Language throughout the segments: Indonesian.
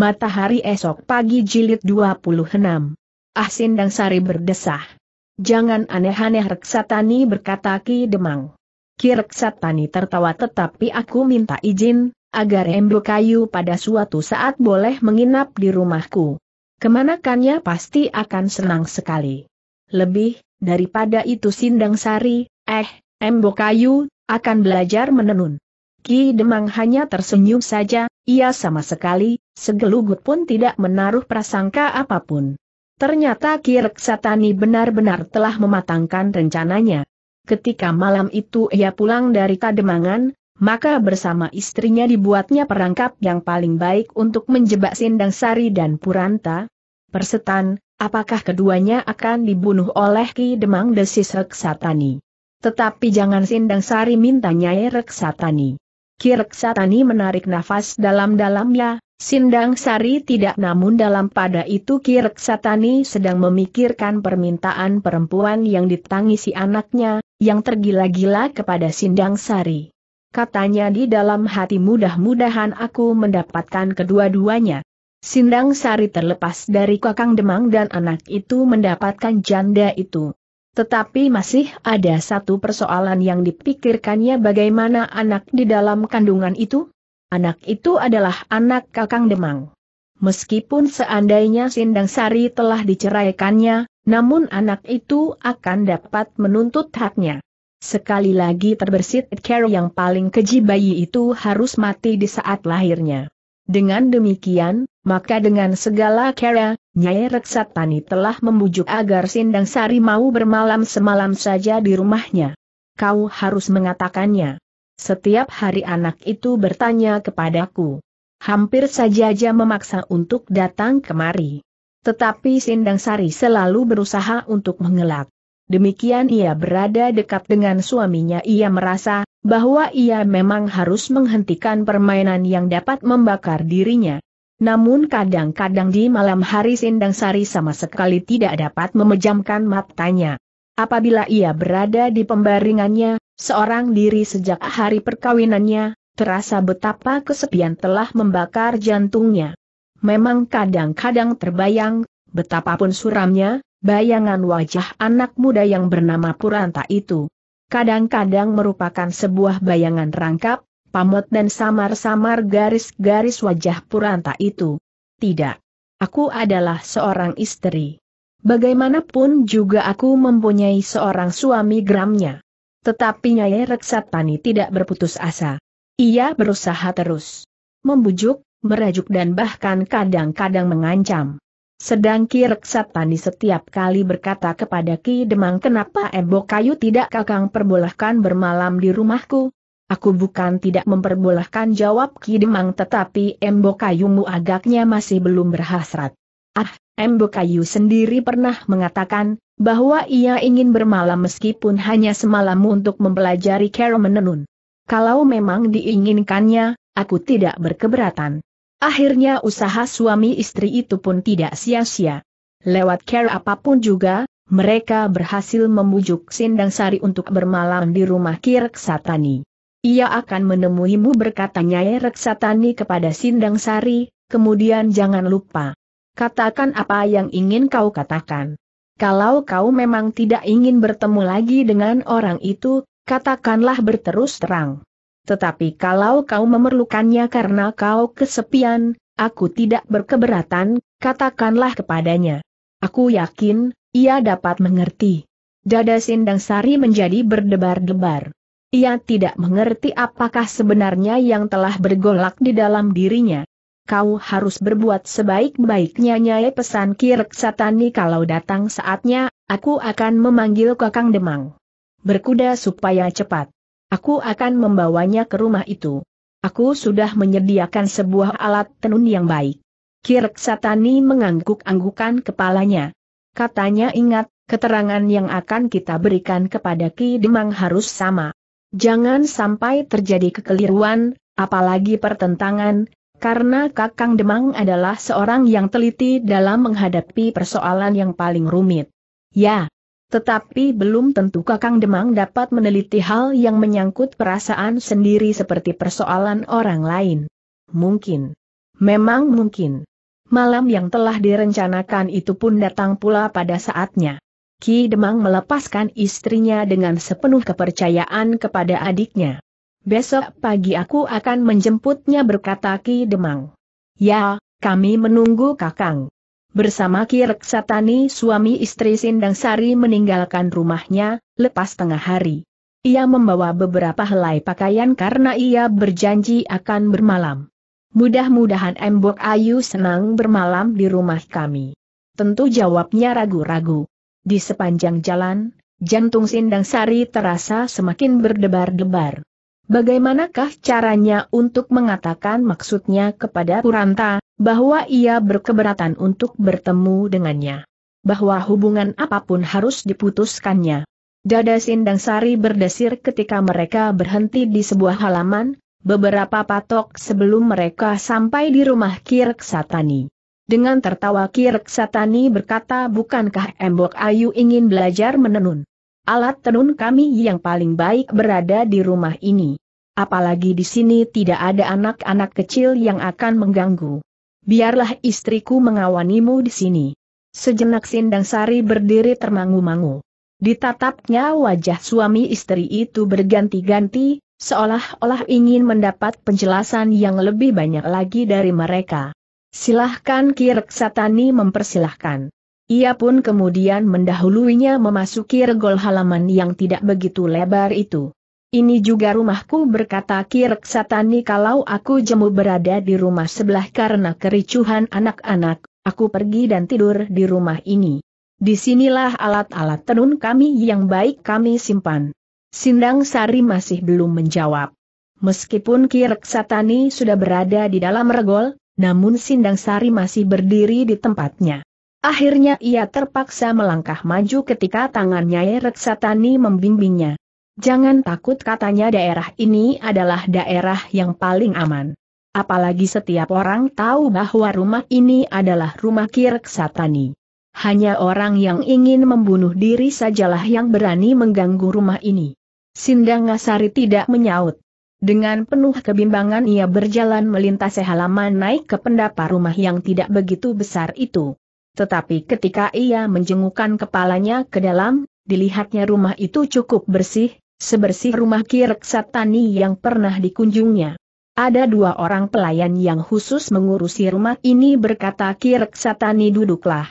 Matahari esok pagi jilid 26. Ah Sindang Sari berdesah. Jangan aneh-aneh Reksatani berkata Ki Demang. Ki Reksatani tertawa tetapi aku minta izin, agar embo kayu pada suatu saat boleh menginap di rumahku. Kemanakannya pasti akan senang sekali. Lebih, daripada itu Sindang Sari, eh, embo kayu, akan belajar menenun. Ki Demang hanya tersenyum saja, ia sama sekali segelugut pun tidak menaruh prasangka apapun. Ternyata Ki Satani benar-benar telah mematangkan rencananya. Ketika malam itu ia pulang dari Kademangan, maka bersama istrinya dibuatnya perangkap yang paling baik untuk menjebak Sindang Sari dan Puranta. Persetan, apakah keduanya akan dibunuh oleh Ki Demang Desis Reksatani? Tetapi jangan Sindang Sari minta Nyai Reksatani. Ki Reksatani menarik nafas dalam-dalamnya, Sindang Sari tidak namun dalam pada itu Kirk Satani sedang memikirkan permintaan perempuan yang ditangisi anaknya, yang tergila-gila kepada Sindang Sari. Katanya di dalam hati mudah-mudahan aku mendapatkan kedua-duanya. Sindang Sari terlepas dari kakang demang dan anak itu mendapatkan janda itu. Tetapi masih ada satu persoalan yang dipikirkannya bagaimana anak di dalam kandungan itu? Anak itu adalah anak Kakang Demang. Meskipun seandainya Sindang Sari telah diceraikannya, namun anak itu akan dapat menuntut haknya. Sekali lagi terbersit Carol yang paling keji bayi itu harus mati di saat lahirnya. Dengan demikian, maka dengan segala cara, Nyai Reksatani telah membujuk agar Sindang Sari mau bermalam semalam saja di rumahnya. Kau harus mengatakannya. Setiap hari anak itu bertanya kepadaku. Hampir saja Aja memaksa untuk datang kemari. Tetapi Sindang Sari selalu berusaha untuk mengelak. Demikian ia berada dekat dengan suaminya ia merasa bahwa ia memang harus menghentikan permainan yang dapat membakar dirinya. Namun kadang-kadang di malam hari Sindang Sari sama sekali tidak dapat memejamkan matanya. Apabila ia berada di pembaringannya, seorang diri sejak hari perkawinannya, terasa betapa kesepian telah membakar jantungnya. Memang kadang-kadang terbayang, betapapun suramnya, bayangan wajah anak muda yang bernama Puranta itu. Kadang-kadang merupakan sebuah bayangan rangkap, pamot dan samar-samar garis-garis wajah Puranta itu. Tidak. Aku adalah seorang istri. Bagaimanapun juga aku mempunyai seorang suami gramnya. Tetapi Nyai Reksatani tidak berputus asa. Ia berusaha terus membujuk, merajuk dan bahkan kadang-kadang mengancam. Sedang Ki Reksatani setiap kali berkata kepada Ki Demang kenapa Ebo Kayu tidak kakang perbolehkan bermalam di rumahku? Aku bukan tidak memperbolehkan jawab Ki Demang tetapi Embo Kayumu agaknya masih belum berhasrat. Ah, Embo Kayu sendiri pernah mengatakan, bahwa ia ingin bermalam meskipun hanya semalam untuk mempelajari cara menenun. Kalau memang diinginkannya, aku tidak berkeberatan. Akhirnya usaha suami istri itu pun tidak sia-sia. Lewat care apapun juga, mereka berhasil membujuk Sindang Sari untuk bermalam di rumah Kirksatani. Ia akan menemuimu berkata Nyai Reksatani kepada Sindang Sari, kemudian jangan lupa. Katakan apa yang ingin kau katakan. Kalau kau memang tidak ingin bertemu lagi dengan orang itu, katakanlah berterus terang. Tetapi kalau kau memerlukannya karena kau kesepian, aku tidak berkeberatan, katakanlah kepadanya. Aku yakin, ia dapat mengerti. Dada Sindang Sari menjadi berdebar-debar. Ia tidak mengerti apakah sebenarnya yang telah bergolak di dalam dirinya kau harus berbuat sebaik-baiknya nyai pesan kirek satani kalau datang saatnya, aku akan memanggil kakang demang. Berkuda supaya cepat. Aku akan membawanya ke rumah itu. Aku sudah menyediakan sebuah alat tenun yang baik. Kirek satani mengangguk-anggukan kepalanya. Katanya ingat, keterangan yang akan kita berikan kepada Ki Demang harus sama. Jangan sampai terjadi kekeliruan, apalagi pertentangan, karena Kakang Demang adalah seorang yang teliti dalam menghadapi persoalan yang paling rumit. Ya, tetapi belum tentu Kakang Demang dapat meneliti hal yang menyangkut perasaan sendiri seperti persoalan orang lain. Mungkin. Memang mungkin. Malam yang telah direncanakan itu pun datang pula pada saatnya. Ki Demang melepaskan istrinya dengan sepenuh kepercayaan kepada adiknya besok pagi aku akan menjemputnya berkata Ki Demang. Ya, kami menunggu Kakang. Bersama Ki Reksatani suami istri Sindang Sari meninggalkan rumahnya, lepas tengah hari. Ia membawa beberapa helai pakaian karena ia berjanji akan bermalam. Mudah-mudahan Embok Ayu senang bermalam di rumah kami. Tentu jawabnya ragu-ragu. Di sepanjang jalan, jantung Sindang Sari terasa semakin berdebar-debar. Bagaimanakah caranya untuk mengatakan maksudnya kepada Puranta, bahwa ia berkeberatan untuk bertemu dengannya? Bahwa hubungan apapun harus diputuskannya. Dada Sindang Sari berdesir ketika mereka berhenti di sebuah halaman, beberapa patok sebelum mereka sampai di rumah Kirk Dengan tertawa Kirk berkata bukankah Embok Ayu ingin belajar menenun? Alat tenun kami yang paling baik berada di rumah ini. Apalagi di sini tidak ada anak-anak kecil yang akan mengganggu. Biarlah istriku mengawanimu di sini. Sejenak Sindang Sari berdiri termangu-mangu. Ditatapnya wajah suami istri itu berganti-ganti, seolah-olah ingin mendapat penjelasan yang lebih banyak lagi dari mereka. Silahkan Ki Satani mempersilahkan. Ia pun kemudian mendahuluinya memasuki regol halaman yang tidak begitu lebar itu. Ini juga rumahku berkata Ki Satani kalau aku jemu berada di rumah sebelah karena kericuhan anak-anak, aku pergi dan tidur di rumah ini. Disinilah alat-alat tenun kami yang baik kami simpan. Sindang Sari masih belum menjawab. Meskipun Ki Satani sudah berada di dalam regol, namun Sindang Sari masih berdiri di tempatnya. Akhirnya ia terpaksa melangkah maju ketika tangannya Nyai Reksatani membimbingnya. Jangan takut katanya daerah ini adalah daerah yang paling aman. Apalagi setiap orang tahu bahwa rumah ini adalah rumah Ki Satani. Hanya orang yang ingin membunuh diri sajalah yang berani mengganggu rumah ini. Sindang Ngasari tidak menyaut. Dengan penuh kebimbangan ia berjalan melintasi halaman naik ke pendapa rumah yang tidak begitu besar itu tetapi ketika ia menjengukkan kepalanya ke dalam, dilihatnya rumah itu cukup bersih, sebersih rumah kirek satani yang pernah dikunjungnya. Ada dua orang pelayan yang khusus mengurusi rumah ini berkata kirek satani duduklah.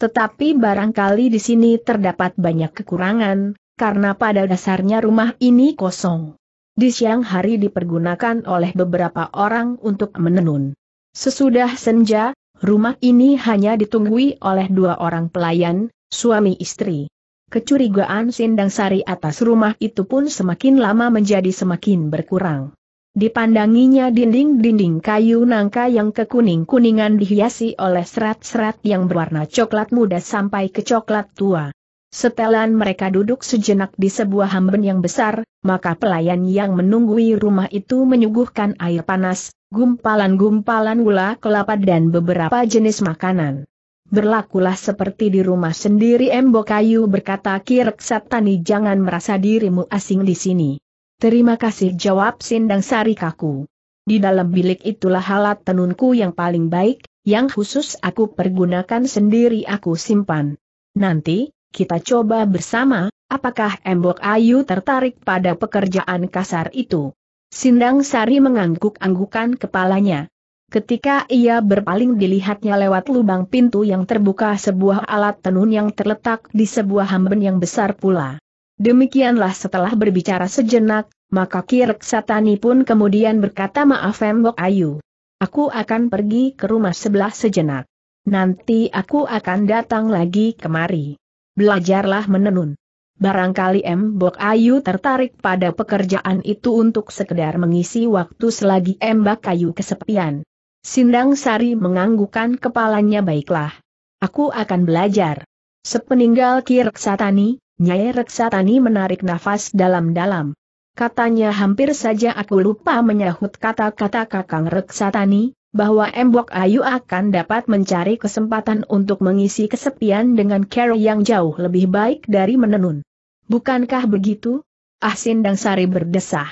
Tetapi barangkali di sini terdapat banyak kekurangan, karena pada dasarnya rumah ini kosong. Di siang hari dipergunakan oleh beberapa orang untuk menenun. Sesudah senja, Rumah ini hanya ditunggui oleh dua orang pelayan, suami istri. Kecurigaan Sindang Sari atas rumah itu pun semakin lama menjadi semakin berkurang. Dipandanginya dinding-dinding kayu nangka yang kekuning-kuningan dihiasi oleh serat-serat yang berwarna coklat muda sampai ke coklat tua. Setelan mereka duduk sejenak di sebuah hamben yang besar, maka pelayan yang menunggui rumah itu menyuguhkan air panas, gumpalan-gumpalan gula kelapa dan beberapa jenis makanan. Berlakulah seperti di rumah sendiri Embo Kayu berkata Kirk jangan merasa dirimu asing di sini. Terima kasih jawab Sindang Sari kaku. Di dalam bilik itulah halat tenunku yang paling baik, yang khusus aku pergunakan sendiri aku simpan. Nanti, kita coba bersama, apakah Embok Ayu tertarik pada pekerjaan kasar itu? Sindang Sari mengangguk-anggukan kepalanya. Ketika ia berpaling dilihatnya lewat lubang pintu yang terbuka sebuah alat tenun yang terletak di sebuah hamben yang besar pula. Demikianlah setelah berbicara sejenak, maka Kirk Satani pun kemudian berkata maaf Embok Ayu. Aku akan pergi ke rumah sebelah sejenak. Nanti aku akan datang lagi kemari belajarlah menenun. Barangkali M. Bok Ayu tertarik pada pekerjaan itu untuk sekedar mengisi waktu selagi M. Bok Ayu kesepian. Sindang Sari menganggukan kepalanya baiklah. Aku akan belajar. Sepeninggal Ki Reksatani, Nyai Reksatani menarik nafas dalam-dalam. Katanya hampir saja aku lupa menyahut kata-kata Kakang Reksatani, bahwa Embok Ayu akan dapat mencari kesempatan untuk mengisi kesepian dengan Carol yang jauh lebih baik dari menenun. Bukankah begitu? Ah Sindang Sari berdesah.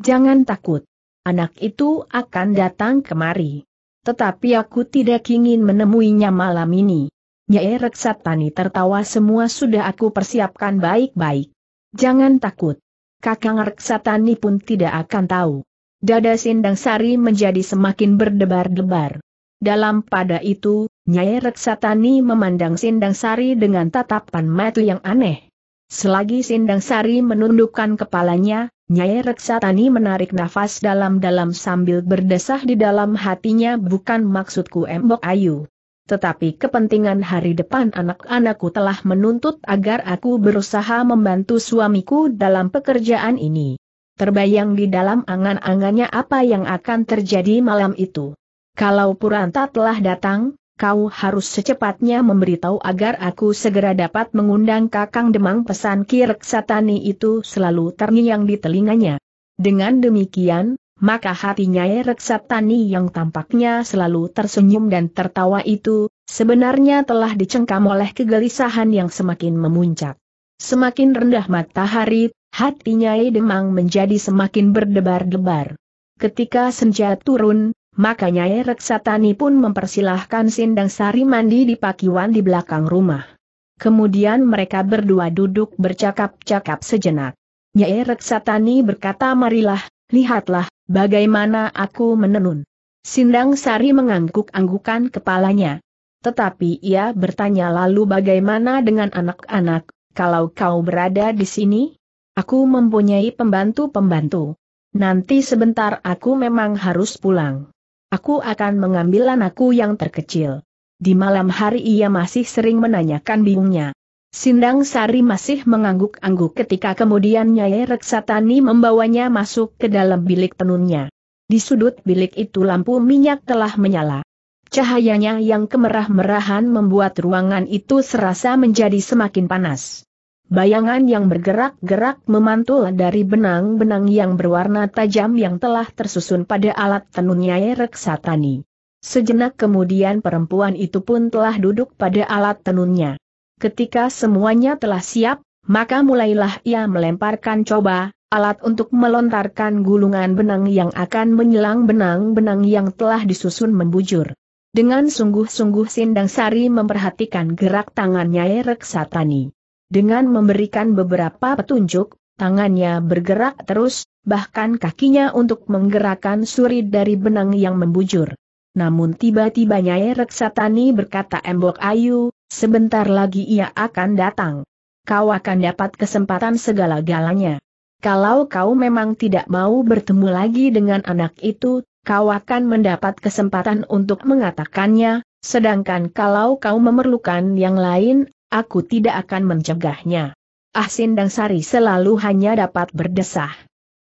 Jangan takut. Anak itu akan datang kemari. Tetapi aku tidak ingin menemuinya malam ini. Nyai Reksatani tertawa semua sudah aku persiapkan baik-baik. Jangan takut. Kakang Reksatani pun tidak akan tahu. Dada Sindang Sari menjadi semakin berdebar-debar. Dalam pada itu, Nyai Reksatani memandang Sindang Sari dengan tatapan mata yang aneh. Selagi Sindang Sari menundukkan kepalanya, Nyai Reksatani menarik nafas dalam-dalam sambil berdesah di dalam hatinya bukan maksudku Embok Ayu. Tetapi kepentingan hari depan anak-anakku telah menuntut agar aku berusaha membantu suamiku dalam pekerjaan ini. Terbayang di dalam angan-angannya apa yang akan terjadi malam itu. Kalau Puranta telah datang, kau harus secepatnya memberitahu agar aku segera dapat mengundang Kakang Demang pesan Ki Reksatani itu selalu terngiang di telinganya. Dengan demikian, maka hatinya Reksatani yang tampaknya selalu tersenyum dan tertawa itu, sebenarnya telah dicengkam oleh kegelisahan yang semakin memuncak. Semakin rendah matahari, Hati Nyai Demang menjadi semakin berdebar-debar. Ketika senja turun, maka Nyai Reksatani pun mempersilahkan Sindang Sari mandi di pakiwan di belakang rumah. Kemudian mereka berdua duduk bercakap-cakap sejenak. Nyai Reksatani berkata marilah, lihatlah, bagaimana aku menenun. Sindang Sari mengangguk-anggukan kepalanya. Tetapi ia bertanya lalu bagaimana dengan anak-anak, kalau kau berada di sini, Aku mempunyai pembantu-pembantu. Nanti sebentar aku memang harus pulang. Aku akan mengambil anakku yang terkecil. Di malam hari ia masih sering menanyakan bingungnya. Sindang Sari masih mengangguk-angguk ketika kemudian Nyai Reksatani membawanya masuk ke dalam bilik tenunnya. Di sudut bilik itu lampu minyak telah menyala. Cahayanya yang kemerah-merahan membuat ruangan itu serasa menjadi semakin panas bayangan yang bergerak-gerak memantul dari benang-benang yang berwarna tajam yang telah tersusun pada alat tenunnya Nyai Reksatani. Sejenak kemudian perempuan itu pun telah duduk pada alat tenunnya. Ketika semuanya telah siap, maka mulailah ia melemparkan coba, alat untuk melontarkan gulungan benang yang akan menyelang benang-benang yang telah disusun membujur. Dengan sungguh-sungguh Sindang Sari memperhatikan gerak tangannya Reksatani. Dengan memberikan beberapa petunjuk, tangannya bergerak terus, bahkan kakinya untuk menggerakkan suri dari benang yang membujur. Namun tiba-tiba Nyai Reksatani berkata Embok Ayu, sebentar lagi ia akan datang. Kau akan dapat kesempatan segala-galanya. Kalau kau memang tidak mau bertemu lagi dengan anak itu, kau akan mendapat kesempatan untuk mengatakannya, sedangkan kalau kau memerlukan yang lain, aku tidak akan mencegahnya. Ah Sindang Sari selalu hanya dapat berdesah.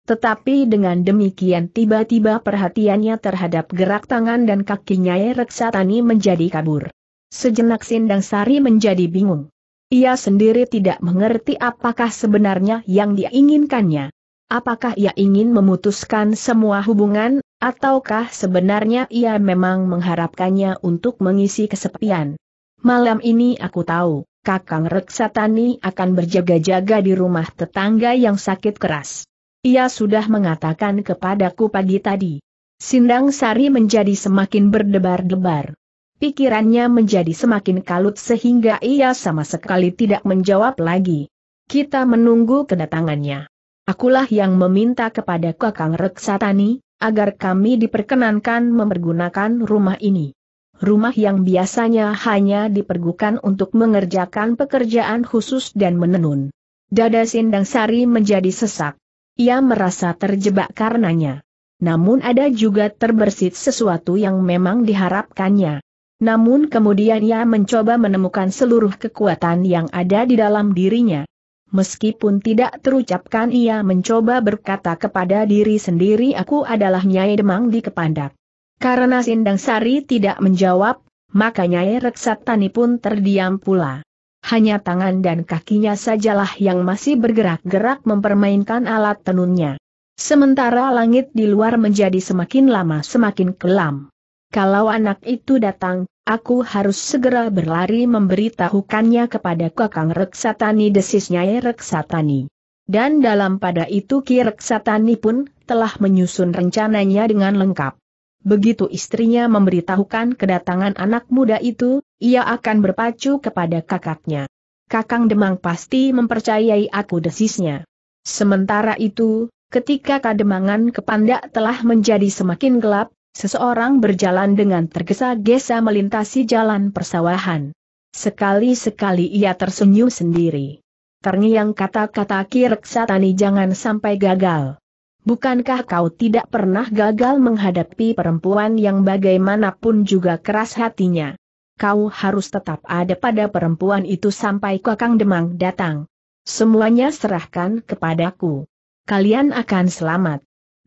Tetapi dengan demikian tiba-tiba perhatiannya terhadap gerak tangan dan kakinya Reksatani menjadi kabur. Sejenak Sindang Sari menjadi bingung. Ia sendiri tidak mengerti apakah sebenarnya yang diinginkannya. Apakah ia ingin memutuskan semua hubungan, ataukah sebenarnya ia memang mengharapkannya untuk mengisi kesepian? Malam ini aku tahu. Kakang Reksatani akan berjaga-jaga di rumah tetangga yang sakit keras. Ia sudah mengatakan kepadaku pagi tadi. Sindang Sari menjadi semakin berdebar-debar. Pikirannya menjadi semakin kalut sehingga ia sama sekali tidak menjawab lagi. Kita menunggu kedatangannya. Akulah yang meminta kepada Kakang Reksatani, agar kami diperkenankan mempergunakan rumah ini rumah yang biasanya hanya dipergunakan untuk mengerjakan pekerjaan khusus dan menenun. Dada Sindang Sari menjadi sesak. Ia merasa terjebak karenanya. Namun ada juga terbersit sesuatu yang memang diharapkannya. Namun kemudian ia mencoba menemukan seluruh kekuatan yang ada di dalam dirinya. Meskipun tidak terucapkan ia mencoba berkata kepada diri sendiri aku adalah Nyai Demang di Kepandak. Karena Sindang Sari tidak menjawab, maka Nyai Reksatani pun terdiam pula. Hanya tangan dan kakinya sajalah yang masih bergerak-gerak mempermainkan alat tenunnya. Sementara langit di luar menjadi semakin lama semakin kelam. Kalau anak itu datang, aku harus segera berlari memberitahukannya kepada Kakang Reksatani desis Nyai Reksatani. Dan dalam pada itu Ki Reksatani pun telah menyusun rencananya dengan lengkap. Begitu istrinya memberitahukan kedatangan anak muda itu, ia akan berpacu kepada kakaknya. Kakang Demang pasti mempercayai aku desisnya. Sementara itu, ketika kademangan kepanda telah menjadi semakin gelap, seseorang berjalan dengan tergesa-gesa melintasi jalan persawahan. Sekali-sekali ia tersenyum sendiri. Terngiang kata-kata Kireksatani jangan sampai gagal. Bukankah kau tidak pernah gagal menghadapi perempuan yang bagaimanapun juga keras hatinya? Kau harus tetap ada pada perempuan itu sampai Kakang Demang datang. Semuanya serahkan kepadaku. Kalian akan selamat.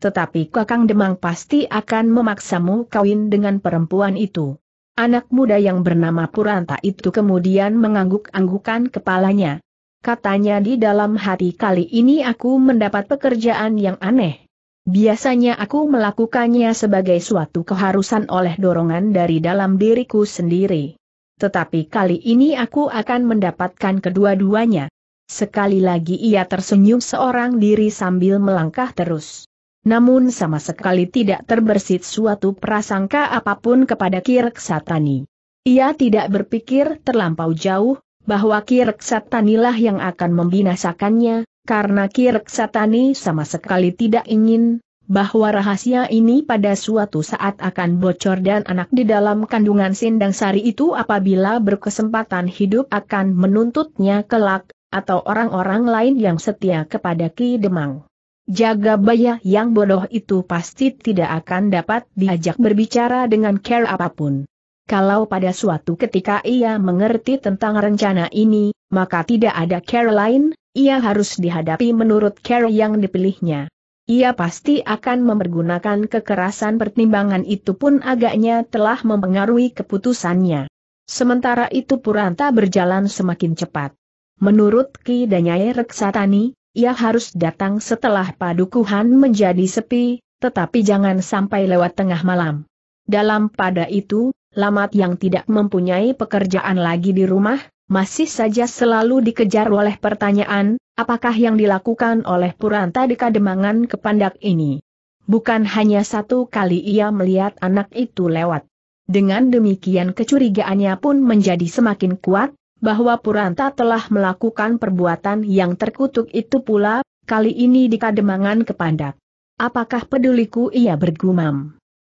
Tetapi Kakang Demang pasti akan memaksamu kawin dengan perempuan itu. Anak muda yang bernama Puranta itu kemudian mengangguk-anggukan kepalanya katanya di dalam hati kali ini aku mendapat pekerjaan yang aneh. Biasanya aku melakukannya sebagai suatu keharusan oleh dorongan dari dalam diriku sendiri. Tetapi kali ini aku akan mendapatkan kedua-duanya. Sekali lagi ia tersenyum seorang diri sambil melangkah terus. Namun sama sekali tidak terbersit suatu prasangka apapun kepada satani. Ia tidak berpikir terlampau jauh, bahwa Kireksatanilah yang akan membinasakannya, karena Kireksatani sama sekali tidak ingin bahwa rahasia ini pada suatu saat akan bocor dan anak di dalam kandungan Sindang Sari itu apabila berkesempatan hidup akan menuntutnya kelak, atau orang-orang lain yang setia kepada Ki Demang. Jaga baya yang bodoh itu pasti tidak akan dapat diajak berbicara dengan care apapun. Kalau pada suatu ketika ia mengerti tentang rencana ini, maka tidak ada lain, ia harus dihadapi menurut cara yang dipilihnya. Ia pasti akan mempergunakan kekerasan pertimbangan itu pun agaknya telah mempengaruhi keputusannya. Sementara itu Puranta berjalan semakin cepat. Menurut Ki Danyai Reksatani, ia harus datang setelah padukuhan menjadi sepi, tetapi jangan sampai lewat tengah malam. Dalam pada itu, Lamat yang tidak mempunyai pekerjaan lagi di rumah, masih saja selalu dikejar oleh pertanyaan, apakah yang dilakukan oleh Puranta di Kademangan Kepandak ini. Bukan hanya satu kali ia melihat anak itu lewat. Dengan demikian kecurigaannya pun menjadi semakin kuat, bahwa Puranta telah melakukan perbuatan yang terkutuk itu pula, kali ini di Kademangan Kepandak. Apakah peduliku ia bergumam?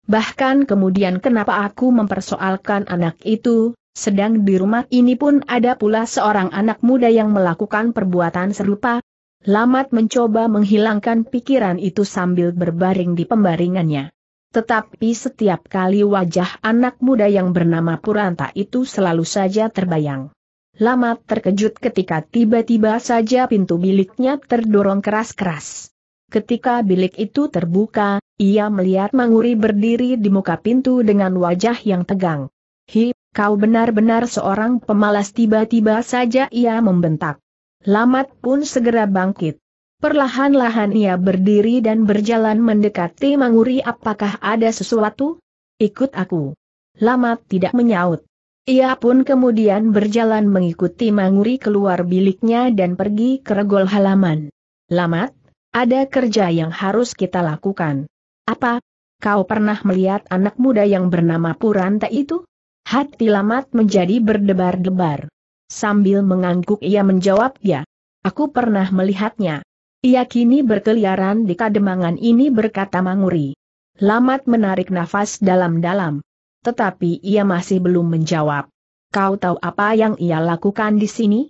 Bahkan kemudian kenapa aku mempersoalkan anak itu, sedang di rumah ini pun ada pula seorang anak muda yang melakukan perbuatan serupa. Lamat mencoba menghilangkan pikiran itu sambil berbaring di pembaringannya. Tetapi setiap kali wajah anak muda yang bernama Puranta itu selalu saja terbayang. Lamat terkejut ketika tiba-tiba saja pintu biliknya terdorong keras-keras. Ketika bilik itu terbuka, ia melihat Manguri berdiri di muka pintu dengan wajah yang tegang. Hi, kau benar-benar seorang pemalas tiba-tiba saja ia membentak. Lamat pun segera bangkit. Perlahan-lahan ia berdiri dan berjalan mendekati Manguri apakah ada sesuatu? Ikut aku. Lamat tidak menyaut. Ia pun kemudian berjalan mengikuti Manguri keluar biliknya dan pergi ke regol halaman. Lamat, ada kerja yang harus kita lakukan. Apa? Kau pernah melihat anak muda yang bernama Puranta itu? Hati Lamat menjadi berdebar-debar. Sambil mengangguk ia menjawab ya. Aku pernah melihatnya. Ia kini berkeliaran di kademangan ini berkata Manguri. Lamat menarik nafas dalam-dalam. Tetapi ia masih belum menjawab. Kau tahu apa yang ia lakukan di sini?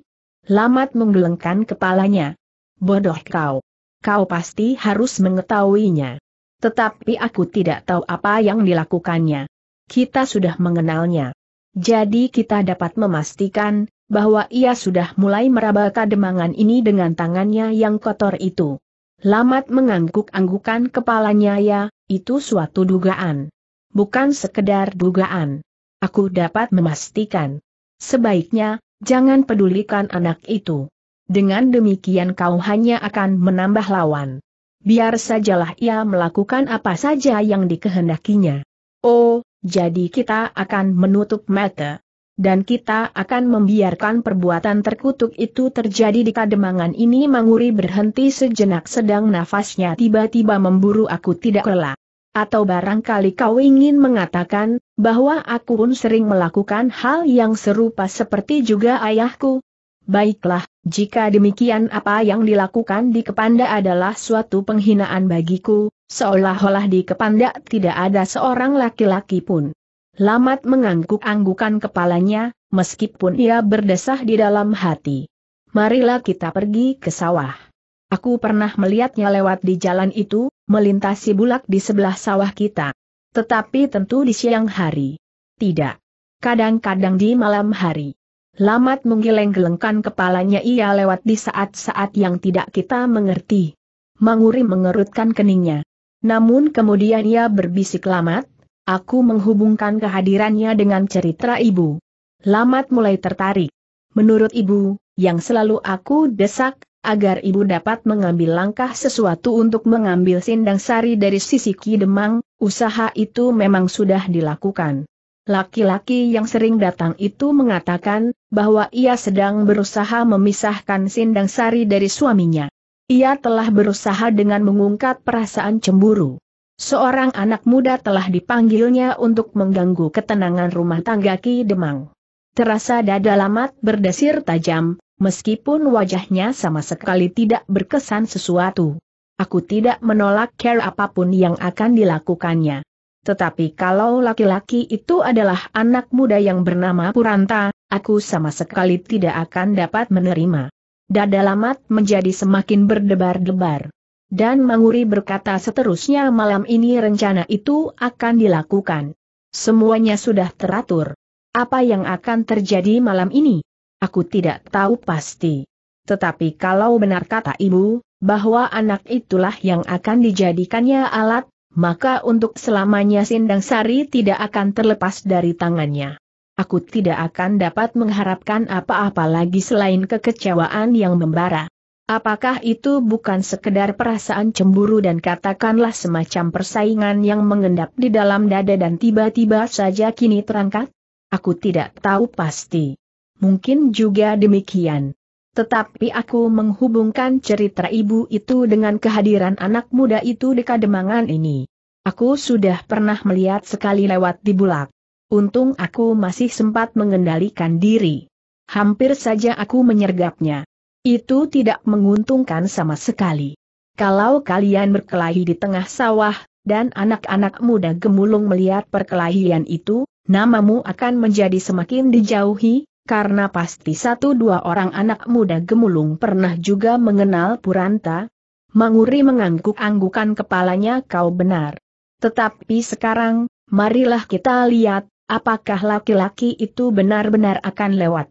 Lamat menggelengkan kepalanya. Bodoh kau. Kau pasti harus mengetahuinya. Tetapi aku tidak tahu apa yang dilakukannya. Kita sudah mengenalnya. Jadi kita dapat memastikan, bahwa ia sudah mulai meraba kademangan ini dengan tangannya yang kotor itu. Lamat mengangguk-anggukan kepalanya ya, itu suatu dugaan. Bukan sekedar dugaan. Aku dapat memastikan. Sebaiknya, jangan pedulikan anak itu. Dengan demikian kau hanya akan menambah lawan. Biar sajalah ia melakukan apa saja yang dikehendakinya. Oh, jadi kita akan menutup mata. Dan kita akan membiarkan perbuatan terkutuk itu terjadi di kademangan ini Manguri berhenti sejenak sedang nafasnya tiba-tiba memburu aku tidak rela. Atau barangkali kau ingin mengatakan, bahwa aku pun sering melakukan hal yang serupa seperti juga ayahku, Baiklah, jika demikian apa yang dilakukan di Kepanda adalah suatu penghinaan bagiku, seolah-olah di Kepanda tidak ada seorang laki-laki pun. Lamat mengangguk-anggukan kepalanya, meskipun ia berdesah di dalam hati. Marilah kita pergi ke sawah. Aku pernah melihatnya lewat di jalan itu, melintasi bulak di sebelah sawah kita. Tetapi tentu di siang hari. Tidak. Kadang-kadang di malam hari. Lamat menggeleng-gelengkan kepalanya ia lewat di saat-saat yang tidak kita mengerti. Manguri mengerutkan keningnya. Namun kemudian ia berbisik Lamat, aku menghubungkan kehadirannya dengan cerita ibu. Lamat mulai tertarik. Menurut ibu, yang selalu aku desak, agar ibu dapat mengambil langkah sesuatu untuk mengambil sindang sari dari sisi Ki Demang, usaha itu memang sudah dilakukan. Laki-laki yang sering datang itu mengatakan bahwa ia sedang berusaha memisahkan Sindang Sari dari suaminya. Ia telah berusaha dengan mengungkap perasaan cemburu. Seorang anak muda telah dipanggilnya untuk mengganggu ketenangan rumah tangga Ki Demang. Terasa dada lamat berdesir tajam, meskipun wajahnya sama sekali tidak berkesan sesuatu. Aku tidak menolak care apapun yang akan dilakukannya. Tetapi kalau laki-laki itu adalah anak muda yang bernama Puranta, aku sama sekali tidak akan dapat menerima. Dada Lamat menjadi semakin berdebar-debar. Dan Manguri berkata seterusnya malam ini rencana itu akan dilakukan. Semuanya sudah teratur. Apa yang akan terjadi malam ini? Aku tidak tahu pasti. Tetapi kalau benar kata ibu, bahwa anak itulah yang akan dijadikannya alat, maka untuk selamanya Sindang Sari tidak akan terlepas dari tangannya. Aku tidak akan dapat mengharapkan apa-apa lagi selain kekecewaan yang membara. Apakah itu bukan sekedar perasaan cemburu dan katakanlah semacam persaingan yang mengendap di dalam dada dan tiba-tiba saja kini terangkat? Aku tidak tahu pasti. Mungkin juga demikian. Tetapi aku menghubungkan cerita ibu itu dengan kehadiran anak muda itu di kademangan ini. Aku sudah pernah melihat sekali lewat di bulak. Untung aku masih sempat mengendalikan diri. Hampir saja aku menyergapnya. Itu tidak menguntungkan sama sekali. Kalau kalian berkelahi di tengah sawah, dan anak-anak muda gemulung melihat perkelahian itu, namamu akan menjadi semakin dijauhi, karena pasti satu dua orang anak muda gemulung pernah juga mengenal Puranta. Manguri mengangguk-anggukan kepalanya kau benar. Tetapi sekarang, marilah kita lihat, apakah laki-laki itu benar-benar akan lewat.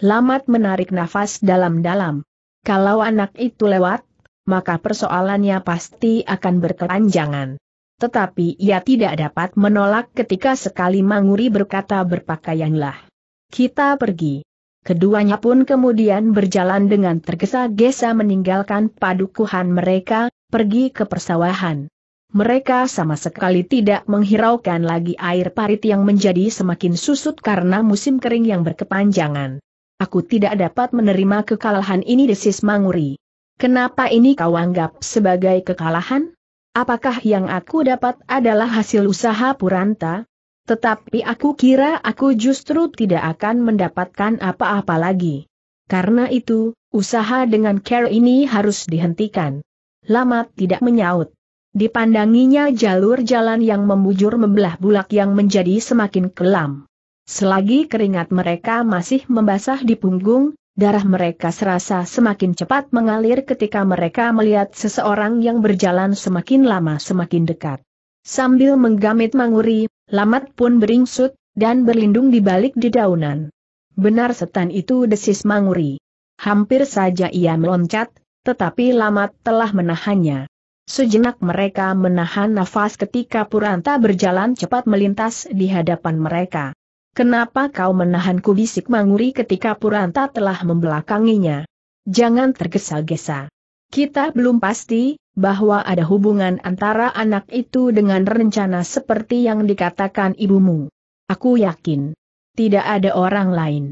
Lamat menarik nafas dalam-dalam. Kalau anak itu lewat, maka persoalannya pasti akan berkepanjangan. Tetapi ia tidak dapat menolak ketika sekali Manguri berkata berpakaianlah kita pergi. Keduanya pun kemudian berjalan dengan tergesa-gesa meninggalkan padukuhan mereka, pergi ke persawahan. Mereka sama sekali tidak menghiraukan lagi air parit yang menjadi semakin susut karena musim kering yang berkepanjangan. Aku tidak dapat menerima kekalahan ini desis Manguri. Kenapa ini kau anggap sebagai kekalahan? Apakah yang aku dapat adalah hasil usaha Puranta? Tetapi aku kira aku justru tidak akan mendapatkan apa-apa lagi. Karena itu, usaha dengan care ini harus dihentikan. Lama tidak menyaut. Dipandanginya jalur jalan yang membujur membelah bulak yang menjadi semakin kelam. Selagi keringat mereka masih membasah di punggung, darah mereka serasa semakin cepat mengalir ketika mereka melihat seseorang yang berjalan semakin lama semakin dekat. Sambil menggamit manguri, Lamat pun beringsut, dan berlindung di balik dedaunan. Benar setan itu desis Manguri. Hampir saja ia meloncat, tetapi Lamat telah menahannya. Sejenak mereka menahan nafas ketika Puranta berjalan cepat melintas di hadapan mereka. Kenapa kau menahanku bisik Manguri ketika Puranta telah membelakanginya? Jangan tergesa-gesa. Kita belum pasti, bahwa ada hubungan antara anak itu dengan rencana seperti yang dikatakan ibumu. Aku yakin. Tidak ada orang lain.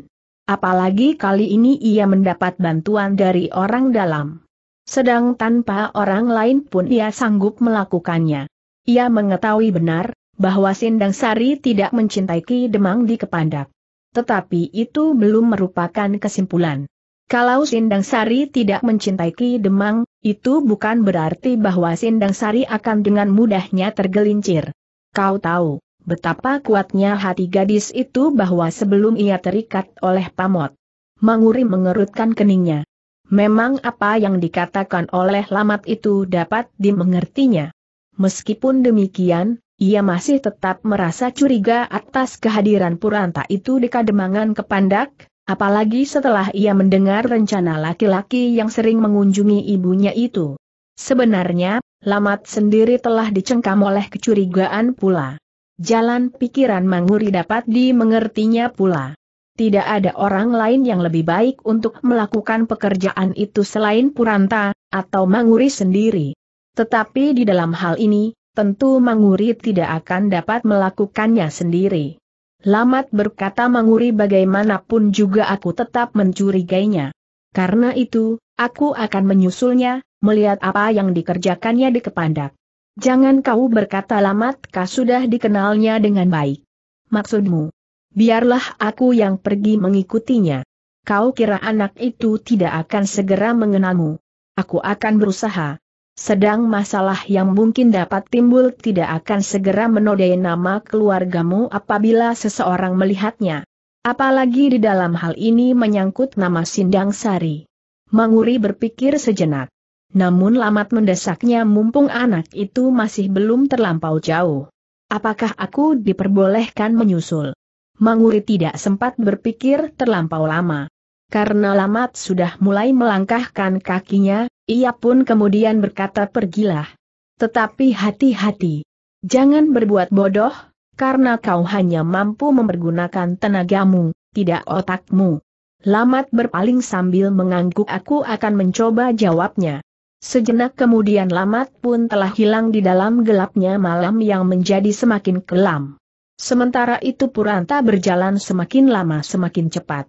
Apalagi kali ini ia mendapat bantuan dari orang dalam. Sedang tanpa orang lain pun ia sanggup melakukannya. Ia mengetahui benar, bahwa Sindang Sari tidak mencintai Ki Demang di Kepandak. Tetapi itu belum merupakan kesimpulan. Kalau Sindang Sari tidak mencintai Ki Demang, itu bukan berarti bahwa Sindang Sari akan dengan mudahnya tergelincir. Kau tahu, betapa kuatnya hati gadis itu bahwa sebelum ia terikat oleh pamot. Manguri mengerutkan keningnya. Memang apa yang dikatakan oleh Lamat itu dapat dimengertinya. Meskipun demikian, ia masih tetap merasa curiga atas kehadiran Puranta itu di Kademangan Kepandak, Apalagi setelah ia mendengar rencana laki-laki yang sering mengunjungi ibunya itu. Sebenarnya, Lamat sendiri telah dicengkam oleh kecurigaan pula. Jalan pikiran Manguri dapat dimengertinya pula. Tidak ada orang lain yang lebih baik untuk melakukan pekerjaan itu selain Puranta, atau Manguri sendiri. Tetapi di dalam hal ini, tentu Manguri tidak akan dapat melakukannya sendiri. Lamat berkata Manguri bagaimanapun juga aku tetap mencurigainya. Karena itu, aku akan menyusulnya, melihat apa yang dikerjakannya di Kepandak. Jangan kau berkata Lamat kau sudah dikenalnya dengan baik. Maksudmu? Biarlah aku yang pergi mengikutinya. Kau kira anak itu tidak akan segera mengenalmu. Aku akan berusaha. Sedang masalah yang mungkin dapat timbul tidak akan segera menodai nama keluargamu apabila seseorang melihatnya. Apalagi di dalam hal ini menyangkut nama Sindang Sari. Manguri berpikir sejenak. Namun lamat mendesaknya mumpung anak itu masih belum terlampau jauh. Apakah aku diperbolehkan menyusul? Manguri tidak sempat berpikir terlampau lama. Karena Lamat sudah mulai melangkahkan kakinya, ia pun kemudian berkata pergilah. Tetapi hati-hati. Jangan berbuat bodoh, karena kau hanya mampu mempergunakan tenagamu, tidak otakmu. Lamat berpaling sambil mengangguk aku akan mencoba jawabnya. Sejenak kemudian Lamat pun telah hilang di dalam gelapnya malam yang menjadi semakin kelam. Sementara itu Puranta berjalan semakin lama semakin cepat.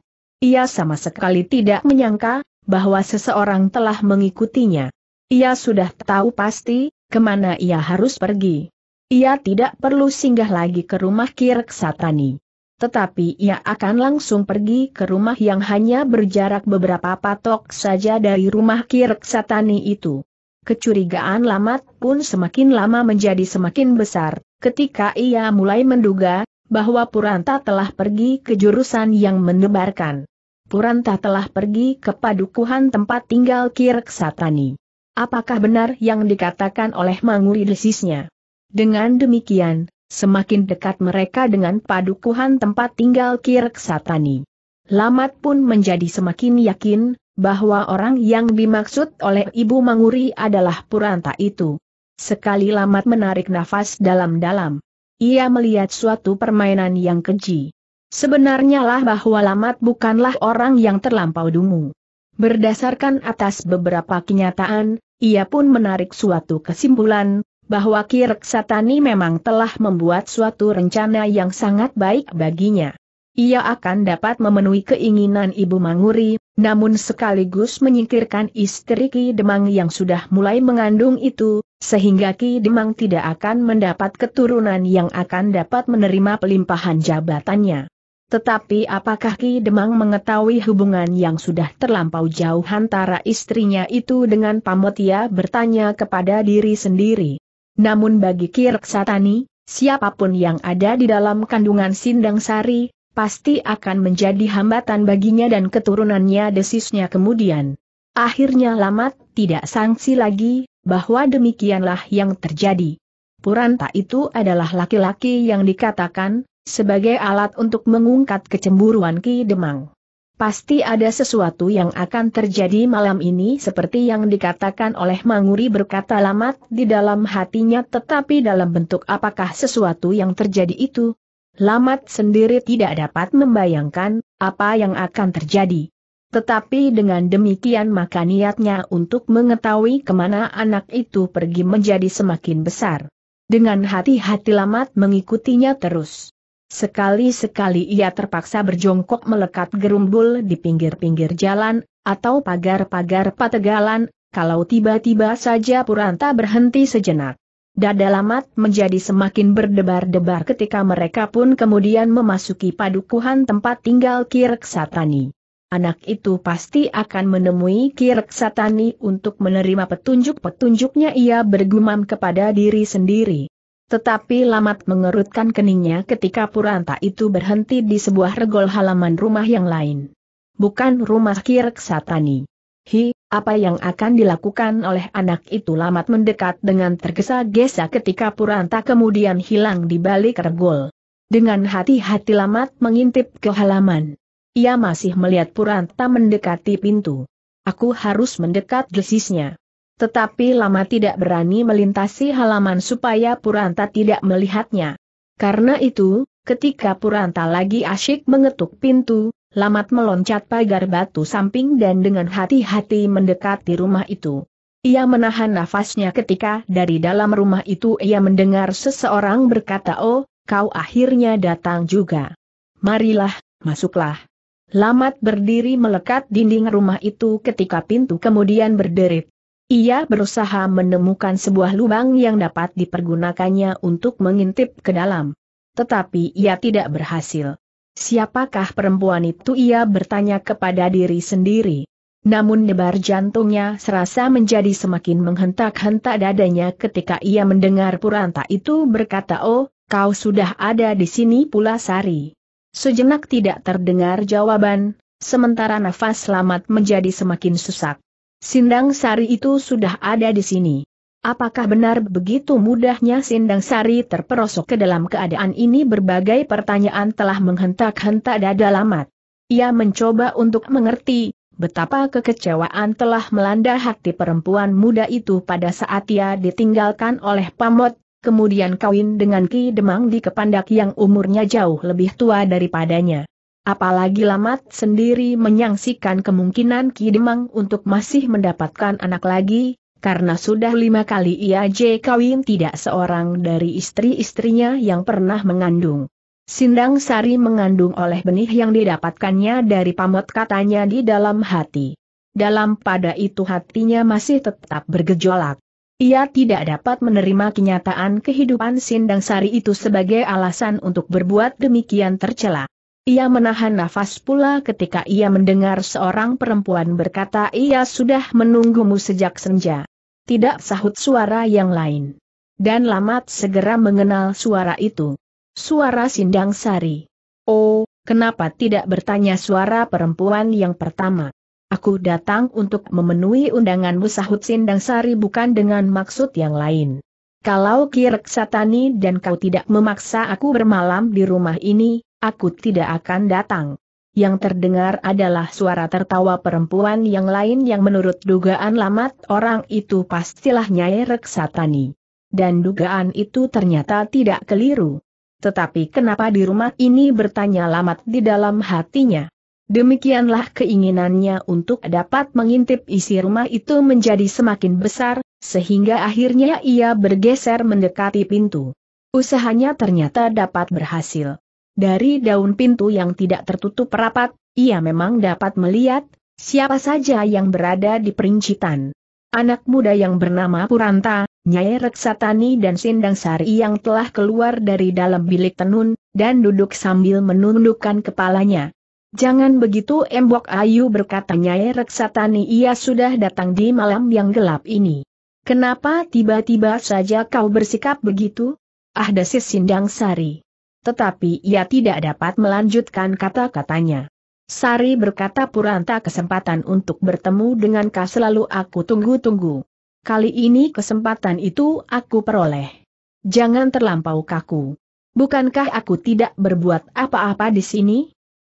Ia sama sekali tidak menyangka bahwa seseorang telah mengikutinya. Ia sudah tahu pasti, kemana ia harus pergi. Ia tidak perlu singgah lagi ke rumah Kirk Satani. Tetapi ia akan langsung pergi ke rumah yang hanya berjarak beberapa patok saja dari rumah Kirk Satani itu. Kecurigaan Lamat pun semakin lama menjadi semakin besar, ketika ia mulai menduga, bahwa Puranta telah pergi ke jurusan yang menebarkan. Puranta telah pergi ke padukuhan tempat tinggal Kirk Satani. Apakah benar yang dikatakan oleh Manguri desisnya? Dengan demikian, semakin dekat mereka dengan padukuhan tempat tinggal Kirk Satani. Lamat pun menjadi semakin yakin, bahwa orang yang dimaksud oleh Ibu Manguri adalah Puranta itu. Sekali Lamat menarik nafas dalam-dalam. Ia melihat suatu permainan yang keji. Sebenarnya lah bahwa Lamat bukanlah orang yang terlampau dungu. Berdasarkan atas beberapa kenyataan, ia pun menarik suatu kesimpulan, bahwa Ki Reksatani memang telah membuat suatu rencana yang sangat baik baginya. Ia akan dapat memenuhi keinginan Ibu Manguri, namun sekaligus menyingkirkan istri Ki Demang yang sudah mulai mengandung itu, sehingga Ki Demang tidak akan mendapat keturunan yang akan dapat menerima pelimpahan jabatannya. Tetapi apakah Ki Demang mengetahui hubungan yang sudah terlampau jauh antara istrinya itu dengan Pamotia bertanya kepada diri sendiri. Namun bagi Ki Reksatani, siapapun yang ada di dalam kandungan Sindang Sari, pasti akan menjadi hambatan baginya dan keturunannya desisnya kemudian. Akhirnya Lamat tidak sangsi lagi, bahwa demikianlah yang terjadi. Puranta itu adalah laki-laki yang dikatakan, sebagai alat untuk mengungkat kecemburuan Ki Demang. Pasti ada sesuatu yang akan terjadi malam ini seperti yang dikatakan oleh Manguri berkata lamat di dalam hatinya tetapi dalam bentuk apakah sesuatu yang terjadi itu? Lamat sendiri tidak dapat membayangkan apa yang akan terjadi. Tetapi dengan demikian maka niatnya untuk mengetahui kemana anak itu pergi menjadi semakin besar. Dengan hati-hati Lamat mengikutinya terus. Sekali-sekali ia terpaksa berjongkok melekat gerumbul di pinggir-pinggir jalan, atau pagar-pagar pategalan, kalau tiba-tiba saja Puranta berhenti sejenak. Dada lamat menjadi semakin berdebar-debar ketika mereka pun kemudian memasuki padukuhan tempat tinggal Kirk Satani. Anak itu pasti akan menemui Kirk Satani untuk menerima petunjuk-petunjuknya ia bergumam kepada diri sendiri. Tetapi Lamat mengerutkan keningnya ketika Puranta itu berhenti di sebuah regol halaman rumah yang lain. Bukan rumah Kirk Satani. Hi, apa yang akan dilakukan oleh anak itu Lamat mendekat dengan tergesa-gesa ketika Puranta kemudian hilang di balik regol. Dengan hati-hati Lamat mengintip ke halaman. Ia masih melihat Puranta mendekati pintu. Aku harus mendekat desisnya. Tetapi lama tidak berani melintasi halaman supaya Puranta tidak melihatnya. Karena itu, ketika Puranta lagi asyik mengetuk pintu, Lamat meloncat pagar batu samping dan dengan hati-hati mendekati rumah itu. Ia menahan nafasnya ketika dari dalam rumah itu ia mendengar seseorang berkata oh, kau akhirnya datang juga. Marilah, masuklah. Lamat berdiri melekat dinding rumah itu ketika pintu kemudian berderit. Ia berusaha menemukan sebuah lubang yang dapat dipergunakannya untuk mengintip ke dalam. Tetapi ia tidak berhasil. Siapakah perempuan itu ia bertanya kepada diri sendiri. Namun debar jantungnya serasa menjadi semakin menghentak-hentak dadanya ketika ia mendengar Puranta itu berkata oh, kau sudah ada di sini pula Sari. Sejenak tidak terdengar jawaban, sementara nafas selamat menjadi semakin sesak. Sindang Sari itu sudah ada di sini. Apakah benar begitu mudahnya Sindang Sari terperosok ke dalam keadaan ini berbagai pertanyaan telah menghentak-hentak dada lamat. Ia mencoba untuk mengerti, betapa kekecewaan telah melanda hati perempuan muda itu pada saat ia ditinggalkan oleh pamot, kemudian kawin dengan Ki Demang di Kepandak yang umurnya jauh lebih tua daripadanya apalagi Lamat sendiri menyaksikan kemungkinan Ki Demang untuk masih mendapatkan anak lagi, karena sudah lima kali ia J kawin tidak seorang dari istri-istrinya yang pernah mengandung. Sindang Sari mengandung oleh benih yang didapatkannya dari pamot katanya di dalam hati. Dalam pada itu hatinya masih tetap bergejolak. Ia tidak dapat menerima kenyataan kehidupan Sindang Sari itu sebagai alasan untuk berbuat demikian tercela. Ia menahan nafas pula ketika ia mendengar seorang perempuan berkata ia sudah menunggumu sejak senja. Tidak sahut suara yang lain. Dan Lamat segera mengenal suara itu. Suara Sindang Sari. Oh, kenapa tidak bertanya suara perempuan yang pertama? Aku datang untuk memenuhi undanganmu sahut Sindang Sari bukan dengan maksud yang lain. Kalau Kirek Satani dan kau tidak memaksa aku bermalam di rumah ini, aku tidak akan datang. Yang terdengar adalah suara tertawa perempuan yang lain yang menurut dugaan lamat orang itu pastilah Nyai Reksatani. Dan dugaan itu ternyata tidak keliru. Tetapi kenapa di rumah ini bertanya lamat di dalam hatinya. Demikianlah keinginannya untuk dapat mengintip isi rumah itu menjadi semakin besar, sehingga akhirnya ia bergeser mendekati pintu. Usahanya ternyata dapat berhasil. Dari daun pintu yang tidak tertutup rapat, ia memang dapat melihat siapa saja yang berada di perincitan. Anak muda yang bernama Puranta, Nyai Reksatani dan Sindang Sari yang telah keluar dari dalam bilik tenun, dan duduk sambil menundukkan kepalanya. Jangan begitu Embok Ayu berkata Nyai Reksatani ia sudah datang di malam yang gelap ini. Kenapa tiba-tiba saja kau bersikap begitu? Ah desis Sindang Sari tetapi ia tidak dapat melanjutkan kata-katanya. Sari berkata Puranta kesempatan untuk bertemu dengan kau selalu aku tunggu-tunggu. Kali ini kesempatan itu aku peroleh. Jangan terlampau kaku. Bukankah aku tidak berbuat apa-apa di sini?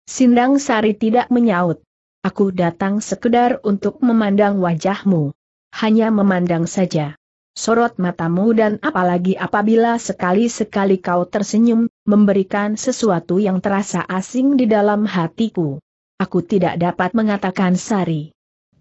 Sindang Sari tidak menyaut. Aku datang sekedar untuk memandang wajahmu. Hanya memandang saja sorot matamu dan apalagi apabila sekali-sekali kau tersenyum, memberikan sesuatu yang terasa asing di dalam hatiku. Aku tidak dapat mengatakan Sari.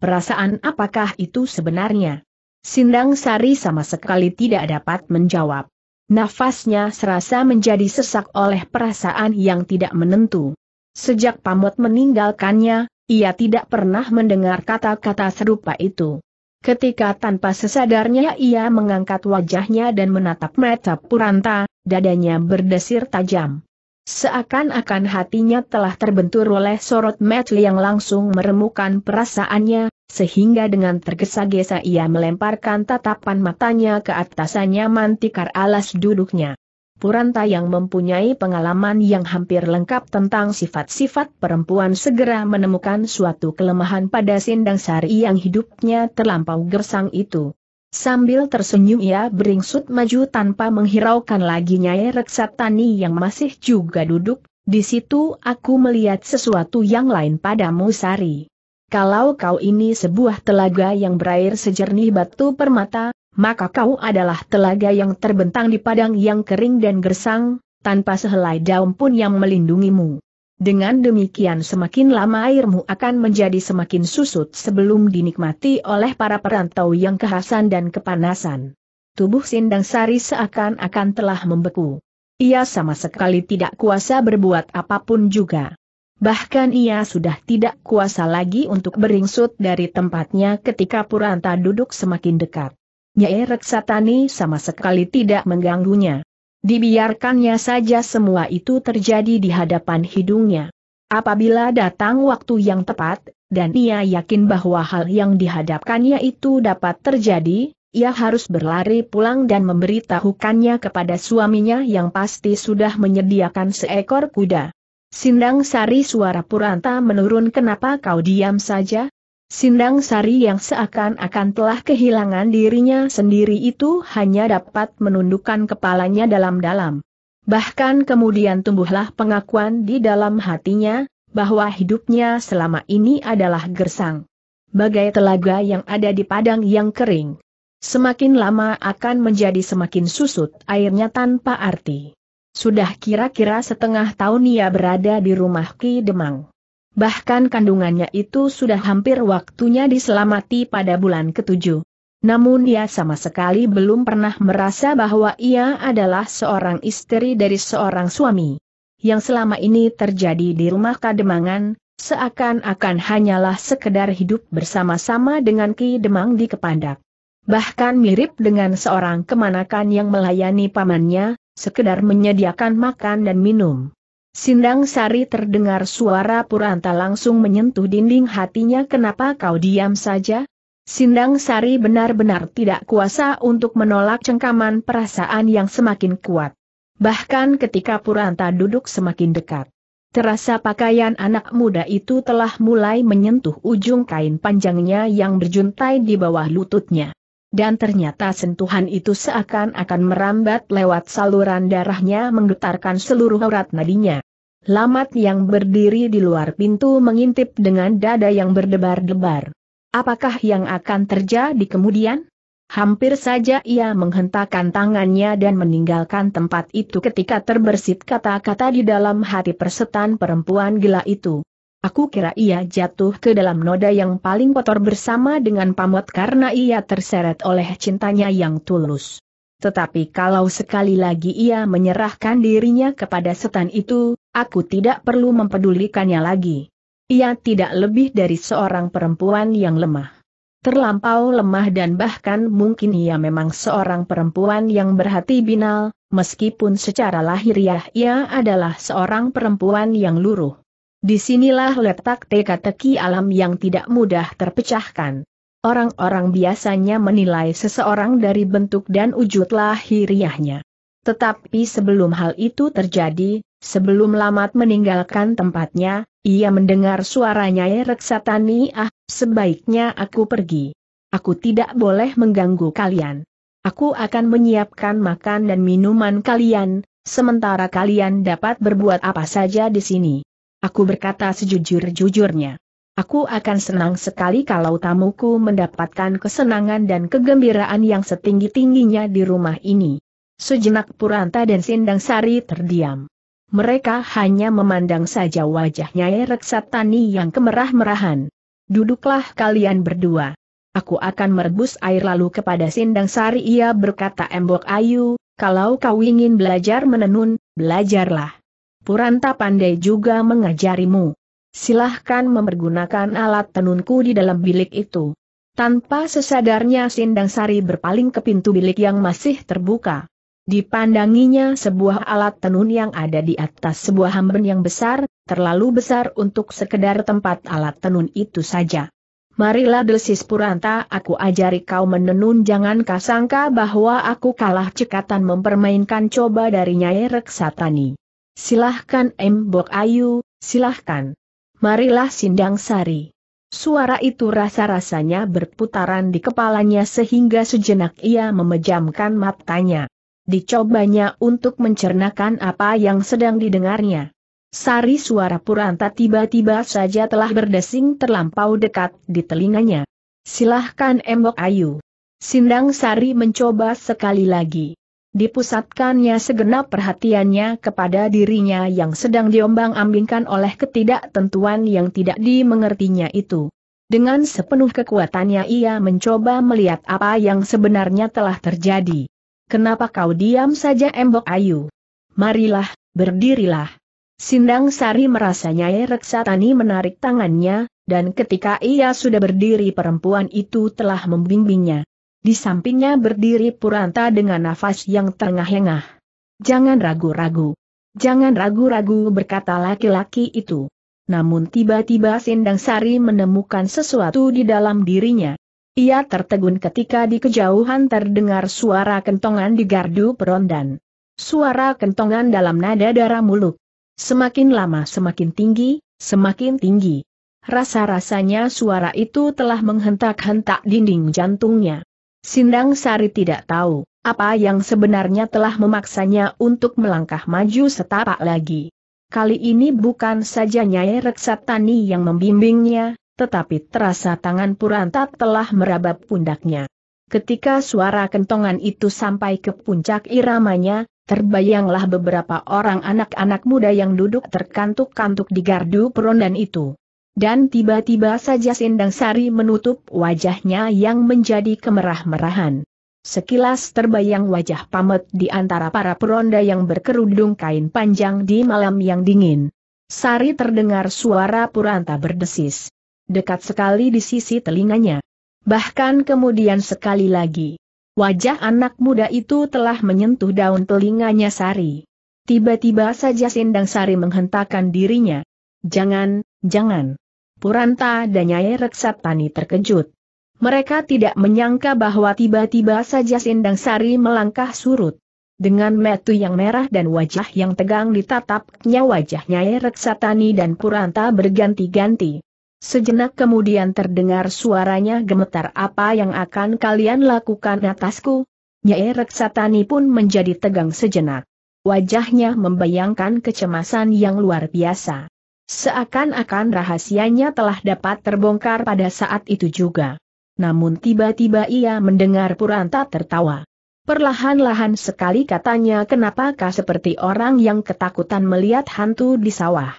Perasaan apakah itu sebenarnya? Sindang Sari sama sekali tidak dapat menjawab. Nafasnya serasa menjadi sesak oleh perasaan yang tidak menentu. Sejak Pamot meninggalkannya, ia tidak pernah mendengar kata-kata serupa itu. Ketika tanpa sesadarnya ia mengangkat wajahnya dan menatap mata Puranta, dadanya berdesir tajam. Seakan-akan hatinya telah terbentur oleh sorot mata yang langsung meremukan perasaannya, sehingga dengan tergesa-gesa ia melemparkan tatapan matanya ke atasannya mantikar alas duduknya. Puranta yang mempunyai pengalaman yang hampir lengkap tentang sifat-sifat perempuan segera menemukan suatu kelemahan pada Sindang Sari yang hidupnya terlampau gersang itu. Sambil tersenyum ia beringsut maju tanpa menghiraukan lagi Nyai Reksatani yang masih juga duduk, di situ aku melihat sesuatu yang lain padamu Sari. Kalau kau ini sebuah telaga yang berair sejernih batu permata, maka kau adalah telaga yang terbentang di padang yang kering dan gersang, tanpa sehelai daun pun yang melindungimu. Dengan demikian semakin lama airmu akan menjadi semakin susut sebelum dinikmati oleh para perantau yang kehasan dan kepanasan. Tubuh Sindang Sari seakan-akan telah membeku. Ia sama sekali tidak kuasa berbuat apapun juga. Bahkan ia sudah tidak kuasa lagi untuk beringsut dari tempatnya ketika Puranta duduk semakin dekat. Nyai Reksatani sama sekali tidak mengganggunya. Dibiarkannya saja semua itu terjadi di hadapan hidungnya. Apabila datang waktu yang tepat, dan ia yakin bahwa hal yang dihadapkannya itu dapat terjadi, ia harus berlari pulang dan memberitahukannya kepada suaminya yang pasti sudah menyediakan seekor kuda. Sindang Sari suara Puranta menurun kenapa kau diam saja? Sindang Sari yang seakan-akan telah kehilangan dirinya sendiri itu hanya dapat menundukkan kepalanya dalam-dalam. Bahkan kemudian tumbuhlah pengakuan di dalam hatinya, bahwa hidupnya selama ini adalah gersang. Bagai telaga yang ada di padang yang kering. Semakin lama akan menjadi semakin susut airnya tanpa arti. Sudah kira-kira setengah tahun ia berada di rumah Ki Demang bahkan kandungannya itu sudah hampir waktunya diselamati pada bulan ketujuh. Namun dia sama sekali belum pernah merasa bahwa ia adalah seorang istri dari seorang suami. Yang selama ini terjadi di rumah kademangan, seakan-akan hanyalah sekedar hidup bersama-sama dengan Ki Demang di Kepandak. Bahkan mirip dengan seorang kemanakan yang melayani pamannya, sekedar menyediakan makan dan minum. Sindang Sari terdengar suara Puranta langsung menyentuh dinding hatinya kenapa kau diam saja? Sindang Sari benar-benar tidak kuasa untuk menolak cengkaman perasaan yang semakin kuat. Bahkan ketika Puranta duduk semakin dekat. Terasa pakaian anak muda itu telah mulai menyentuh ujung kain panjangnya yang berjuntai di bawah lututnya dan ternyata sentuhan itu seakan-akan merambat lewat saluran darahnya menggetarkan seluruh urat nadinya. Lamat yang berdiri di luar pintu mengintip dengan dada yang berdebar-debar. Apakah yang akan terjadi kemudian? Hampir saja ia menghentakkan tangannya dan meninggalkan tempat itu ketika terbersit kata-kata di dalam hati persetan perempuan gila itu. Aku kira ia jatuh ke dalam noda yang paling kotor bersama dengan pamot karena ia terseret oleh cintanya yang tulus. Tetapi kalau sekali lagi ia menyerahkan dirinya kepada setan itu, aku tidak perlu mempedulikannya lagi. Ia tidak lebih dari seorang perempuan yang lemah. Terlampau lemah dan bahkan mungkin ia memang seorang perempuan yang berhati binal, meskipun secara lahiriah ia adalah seorang perempuan yang luruh. Disinilah letak teka-teki alam yang tidak mudah terpecahkan. Orang-orang biasanya menilai seseorang dari bentuk dan wujud lahiriahnya. Tetapi sebelum hal itu terjadi, sebelum Lamat meninggalkan tempatnya, ia mendengar suaranya ya Reksatani, ah, sebaiknya aku pergi. Aku tidak boleh mengganggu kalian. Aku akan menyiapkan makan dan minuman kalian, sementara kalian dapat berbuat apa saja di sini. Aku berkata sejujur-jujurnya. Aku akan senang sekali kalau tamuku mendapatkan kesenangan dan kegembiraan yang setinggi-tingginya di rumah ini. Sejenak Puranta dan Sindang Sari terdiam. Mereka hanya memandang saja wajahnya Reksatani yang kemerah-merahan. Duduklah kalian berdua. Aku akan merebus air lalu kepada Sindang Sari ia berkata Embok Ayu, kalau kau ingin belajar menenun, belajarlah. Puranta pandai juga mengajarimu. Silahkan mempergunakan alat tenunku di dalam bilik itu. Tanpa sesadarnya Sindang Sari berpaling ke pintu bilik yang masih terbuka. Dipandanginya sebuah alat tenun yang ada di atas sebuah hamben yang besar, terlalu besar untuk sekedar tempat alat tenun itu saja. Marilah desis Puranta aku ajari kau menenun jangan kasangka bahwa aku kalah cekatan mempermainkan coba dari Nyai Reksatani. Silahkan Mbok Ayu, silahkan. Marilah Sindang Sari. Suara itu rasa-rasanya berputaran di kepalanya sehingga sejenak ia memejamkan matanya. Dicobanya untuk mencernakan apa yang sedang didengarnya. Sari suara Puranta tiba-tiba saja telah berdesing terlampau dekat di telinganya. Silahkan Mbok Ayu. Sindang Sari mencoba sekali lagi. Dipusatkannya segenap perhatiannya kepada dirinya yang sedang diombang-ambingkan oleh ketidaktentuan yang tidak dimengertinya itu. Dengan sepenuh kekuatannya ia mencoba melihat apa yang sebenarnya telah terjadi. Kenapa kau diam saja Embok Ayu? Marilah, berdirilah. Sindang Sari merasa Nyai Reksatani menarik tangannya, dan ketika ia sudah berdiri perempuan itu telah membimbingnya. Di sampingnya berdiri Puranta dengan nafas yang terengah-engah. Jangan ragu-ragu. Jangan ragu-ragu berkata laki-laki itu. Namun tiba-tiba Sindang Sari menemukan sesuatu di dalam dirinya. Ia tertegun ketika di kejauhan terdengar suara kentongan di gardu perondan. Suara kentongan dalam nada darah muluk. Semakin lama semakin tinggi, semakin tinggi. Rasa-rasanya suara itu telah menghentak-hentak dinding jantungnya. Sindang Sari tidak tahu apa yang sebenarnya telah memaksanya untuk melangkah maju setapak lagi. Kali ini bukan saja Nyai Reksatani yang membimbingnya, tetapi terasa tangan Puranta telah meraba pundaknya. Ketika suara kentongan itu sampai ke puncak iramanya, terbayanglah beberapa orang anak-anak muda yang duduk terkantuk-kantuk di gardu perondan itu. Dan tiba-tiba saja Sindang Sari menutup wajahnya yang menjadi kemerah-merahan. Sekilas terbayang wajah Pamet di antara para peronda yang berkerudung kain panjang di malam yang dingin. Sari terdengar suara Puranta berdesis. Dekat sekali di sisi telinganya. Bahkan kemudian sekali lagi. Wajah anak muda itu telah menyentuh daun telinganya Sari. Tiba-tiba saja Sindang Sari menghentakkan dirinya. Jangan, jangan. Puranta dan Nyai Reksatani terkejut. Mereka tidak menyangka bahwa tiba-tiba saja Sindang Sari melangkah surut. Dengan metu yang merah dan wajah yang tegang ditatapnya wajah Nyai Reksatani dan Puranta berganti-ganti. Sejenak kemudian terdengar suaranya gemetar apa yang akan kalian lakukan atasku? Nyai Reksatani pun menjadi tegang sejenak. Wajahnya membayangkan kecemasan yang luar biasa. Seakan-akan rahasianya telah dapat terbongkar pada saat itu juga. Namun tiba-tiba ia mendengar Puranta tertawa. Perlahan-lahan sekali katanya kenapakah seperti orang yang ketakutan melihat hantu di sawah.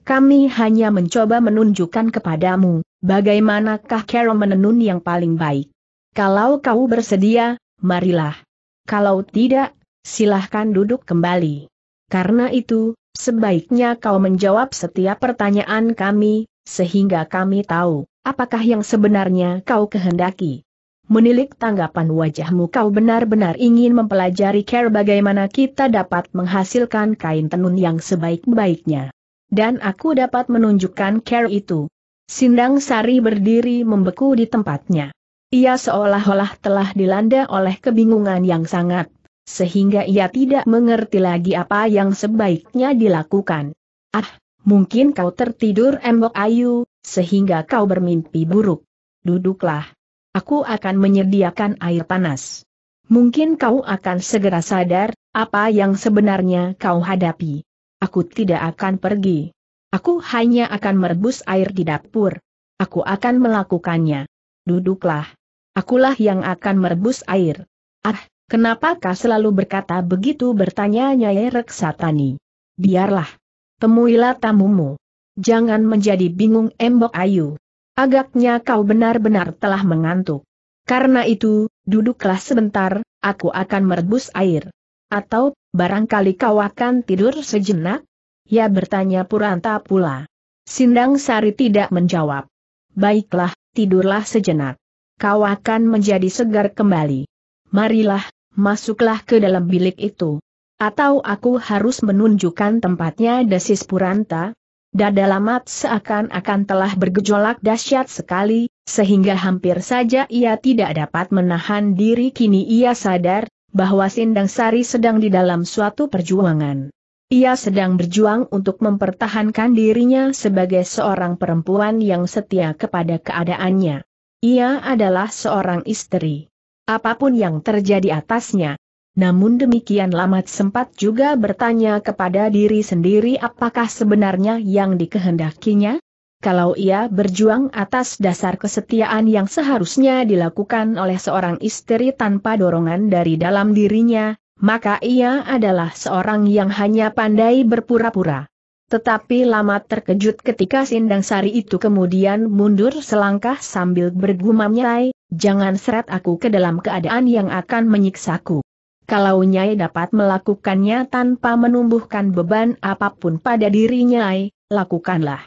Kami hanya mencoba menunjukkan kepadamu, bagaimanakah cara menenun yang paling baik. Kalau kau bersedia, marilah. Kalau tidak, silahkan duduk kembali. Karena itu, Sebaiknya kau menjawab setiap pertanyaan kami, sehingga kami tahu, apakah yang sebenarnya kau kehendaki. Menilik tanggapan wajahmu kau benar-benar ingin mempelajari care bagaimana kita dapat menghasilkan kain tenun yang sebaik-baiknya. Dan aku dapat menunjukkan care itu. Sindang Sari berdiri membeku di tempatnya. Ia seolah-olah telah dilanda oleh kebingungan yang sangat sehingga ia tidak mengerti lagi apa yang sebaiknya dilakukan. Ah, mungkin kau tertidur embok ayu, sehingga kau bermimpi buruk. Duduklah. Aku akan menyediakan air panas. Mungkin kau akan segera sadar, apa yang sebenarnya kau hadapi. Aku tidak akan pergi. Aku hanya akan merebus air di dapur. Aku akan melakukannya. Duduklah. Akulah yang akan merebus air. Ah, Kenapakah selalu berkata begitu bertanya Nyai Reksatani? Biarlah. Temuilah tamumu. Jangan menjadi bingung Embok Ayu. Agaknya kau benar-benar telah mengantuk. Karena itu, duduklah sebentar, aku akan merebus air. Atau, barangkali kau akan tidur sejenak? Ya bertanya Puranta pula. Sindang Sari tidak menjawab. Baiklah, tidurlah sejenak. Kau akan menjadi segar kembali. Marilah, masuklah ke dalam bilik itu. Atau aku harus menunjukkan tempatnya desis Puranta? Dada Lamat seakan-akan telah bergejolak dahsyat sekali, sehingga hampir saja ia tidak dapat menahan diri kini ia sadar, bahwa Sindang Sari sedang di dalam suatu perjuangan. Ia sedang berjuang untuk mempertahankan dirinya sebagai seorang perempuan yang setia kepada keadaannya. Ia adalah seorang istri apapun yang terjadi atasnya. Namun demikian Lamat sempat juga bertanya kepada diri sendiri apakah sebenarnya yang dikehendakinya? Kalau ia berjuang atas dasar kesetiaan yang seharusnya dilakukan oleh seorang istri tanpa dorongan dari dalam dirinya, maka ia adalah seorang yang hanya pandai berpura-pura. Tetapi Lamat terkejut ketika Sindang Sari itu kemudian mundur selangkah sambil bergumam nyai, Jangan seret aku ke dalam keadaan yang akan menyiksaku. Kalau Nyai dapat melakukannya tanpa menumbuhkan beban apapun pada diri Nyai, lakukanlah.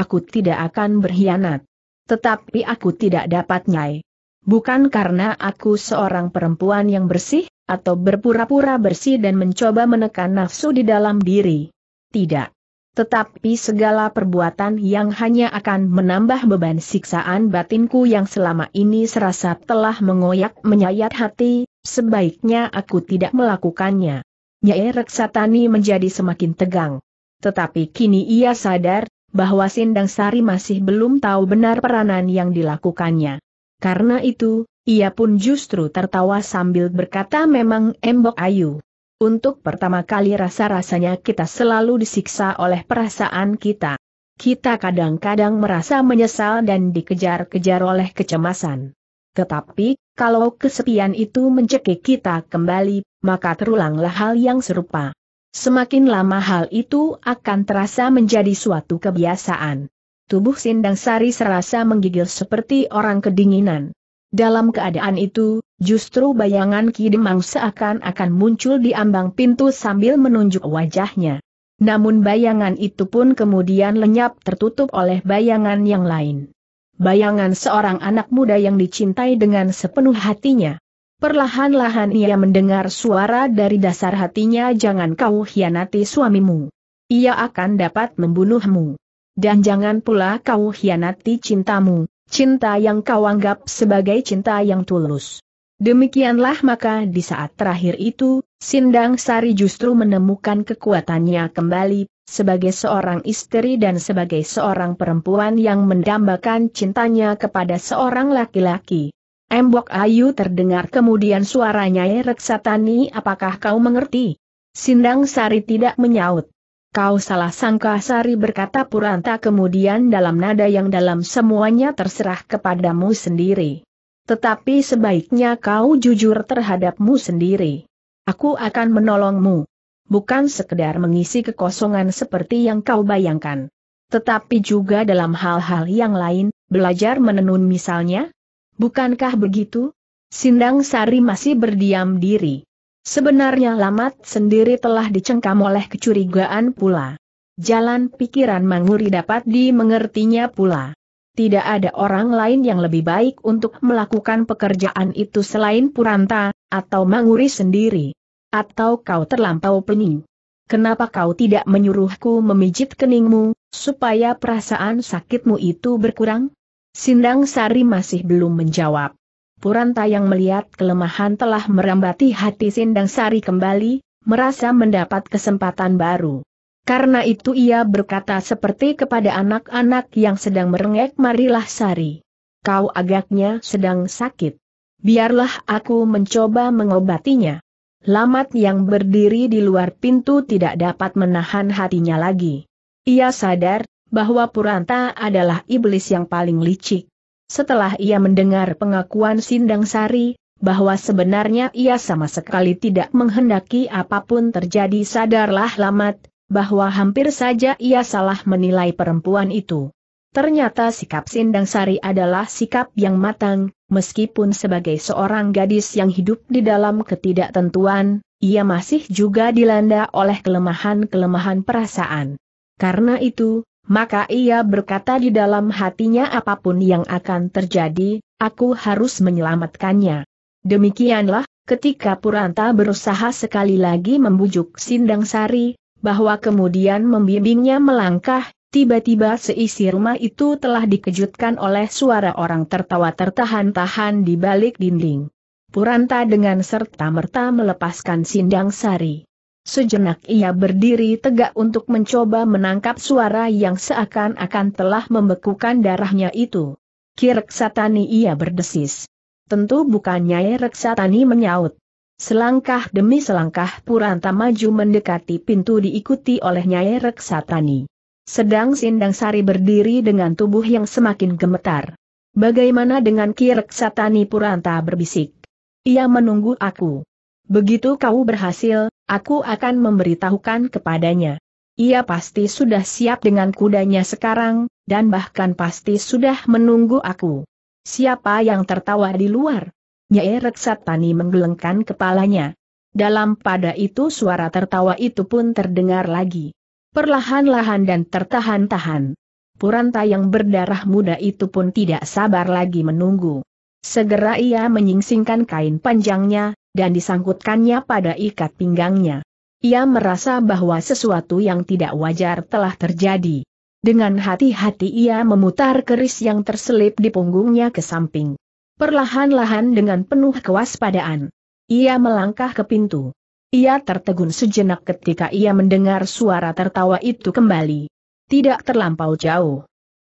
Aku tidak akan berkhianat. Tetapi aku tidak dapat Nyai. Bukan karena aku seorang perempuan yang bersih, atau berpura-pura bersih dan mencoba menekan nafsu di dalam diri. Tidak. Tetapi segala perbuatan yang hanya akan menambah beban siksaan batinku yang selama ini serasa telah mengoyak menyayat hati, sebaiknya aku tidak melakukannya. Nyai Reksatani menjadi semakin tegang. Tetapi kini ia sadar, bahwa Sindang Sari masih belum tahu benar peranan yang dilakukannya. Karena itu, ia pun justru tertawa sambil berkata memang embok ayu. Untuk pertama kali rasa-rasanya kita selalu disiksa oleh perasaan kita. Kita kadang-kadang merasa menyesal dan dikejar-kejar oleh kecemasan. Tetapi, kalau kesepian itu mencekik kita kembali, maka terulanglah hal yang serupa. Semakin lama hal itu akan terasa menjadi suatu kebiasaan. Tubuh Sindang Sari serasa menggigil seperti orang kedinginan. Dalam keadaan itu, Justru bayangan Kidemang seakan-akan muncul di ambang pintu sambil menunjuk wajahnya. Namun bayangan itu pun kemudian lenyap tertutup oleh bayangan yang lain. Bayangan seorang anak muda yang dicintai dengan sepenuh hatinya. Perlahan-lahan ia mendengar suara dari dasar hatinya jangan kau hianati suamimu. Ia akan dapat membunuhmu. Dan jangan pula kau hianati cintamu, cinta yang kau anggap sebagai cinta yang tulus. Demikianlah maka di saat terakhir itu, Sindang Sari justru menemukan kekuatannya kembali, sebagai seorang istri dan sebagai seorang perempuan yang mendambakan cintanya kepada seorang laki-laki. Embok Ayu terdengar kemudian suaranya eh, Reksatani apakah kau mengerti? Sindang Sari tidak menyaut. Kau salah sangka Sari berkata Puranta kemudian dalam nada yang dalam semuanya terserah kepadamu sendiri. Tetapi sebaiknya kau jujur terhadapmu sendiri. Aku akan menolongmu. Bukan sekedar mengisi kekosongan seperti yang kau bayangkan. Tetapi juga dalam hal-hal yang lain, belajar menenun misalnya? Bukankah begitu? Sindang Sari masih berdiam diri. Sebenarnya Lamat sendiri telah dicengkam oleh kecurigaan pula. Jalan pikiran Manguri dapat dimengertinya pula tidak ada orang lain yang lebih baik untuk melakukan pekerjaan itu selain Puranta, atau Manguri sendiri. Atau kau terlampau pening. Kenapa kau tidak menyuruhku memijit keningmu, supaya perasaan sakitmu itu berkurang? Sindang Sari masih belum menjawab. Puranta yang melihat kelemahan telah merambati hati Sindang Sari kembali, merasa mendapat kesempatan baru. Karena itu ia berkata seperti kepada anak-anak yang sedang merengek marilah sari. Kau agaknya sedang sakit. Biarlah aku mencoba mengobatinya. Lamat yang berdiri di luar pintu tidak dapat menahan hatinya lagi. Ia sadar bahwa Puranta adalah iblis yang paling licik. Setelah ia mendengar pengakuan Sindang Sari, bahwa sebenarnya ia sama sekali tidak menghendaki apapun terjadi sadarlah Lamat, bahwa hampir saja ia salah menilai perempuan itu. Ternyata sikap Sindang Sari adalah sikap yang matang, meskipun sebagai seorang gadis yang hidup di dalam ketidaktentuan, ia masih juga dilanda oleh kelemahan-kelemahan perasaan. Karena itu, maka ia berkata di dalam hatinya apapun yang akan terjadi, aku harus menyelamatkannya. Demikianlah, ketika Puranta berusaha sekali lagi membujuk Sindang Sari, bahwa kemudian membimbingnya melangkah, tiba-tiba seisi rumah itu telah dikejutkan oleh suara orang tertawa tertahan-tahan di balik dinding. Puranta dengan serta-merta melepaskan sindang sari. Sejenak ia berdiri tegak untuk mencoba menangkap suara yang seakan-akan telah membekukan darahnya itu. Kireksatani ia berdesis. Tentu bukannya. Nyai Reksatani menyaut. Selangkah demi selangkah Puranta maju mendekati pintu diikuti oleh Nyai Reksatani. Sedang Sindang Sari berdiri dengan tubuh yang semakin gemetar. Bagaimana dengan Ki Reksatani Puranta berbisik? Ia menunggu aku. Begitu kau berhasil, aku akan memberitahukan kepadanya. Ia pasti sudah siap dengan kudanya sekarang, dan bahkan pasti sudah menunggu aku. Siapa yang tertawa di luar? Nyai Reksatani menggelengkan kepalanya. Dalam pada itu suara tertawa itu pun terdengar lagi. Perlahan-lahan dan tertahan-tahan. Puranta yang berdarah muda itu pun tidak sabar lagi menunggu. Segera ia menyingsingkan kain panjangnya, dan disangkutkannya pada ikat pinggangnya. Ia merasa bahwa sesuatu yang tidak wajar telah terjadi. Dengan hati-hati ia memutar keris yang terselip di punggungnya ke samping perlahan-lahan dengan penuh kewaspadaan. Ia melangkah ke pintu. Ia tertegun sejenak ketika ia mendengar suara tertawa itu kembali. Tidak terlampau jauh.